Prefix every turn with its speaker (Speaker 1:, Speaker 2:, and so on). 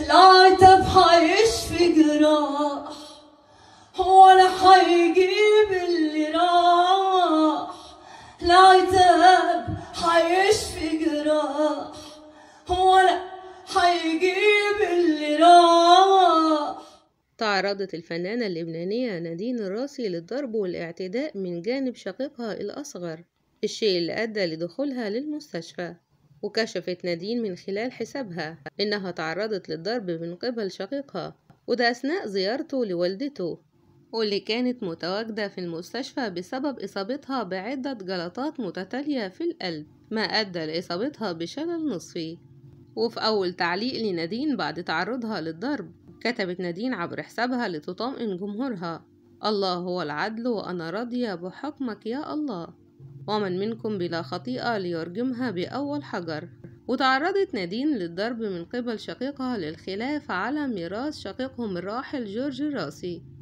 Speaker 1: بحيش في جراح ولا حيجيب اللي راح بحيش في جراح ولا حيجيب اللي راح
Speaker 2: تعرضت الفنانة اللبنانية نادين الراسي للضرب والاعتداء من جانب شقيقها الأصغر الشيء اللي أدى لدخولها للمستشفى وكشفت نادين من خلال حسابها إنها تعرضت للضرب من قبل شقيقها وده أثناء زيارته لوالدته واللي كانت متواجدة في المستشفى بسبب إصابتها بعدة جلطات متتالية في القلب ما أدى لإصابتها بشلل نصفي وفي أول تعليق لنادين بعد تعرضها للضرب كتبت نادين عبر حسابها لتطمئن جمهورها الله هو العدل وأنا راضية بحكمك يا الله ومن منكم بلا خطيئة ليرجمها بأول حجر وتعرضت نادين للضرب من قبل شقيقها للخلاف على ميراث شقيقهم الراحل جورج الراسي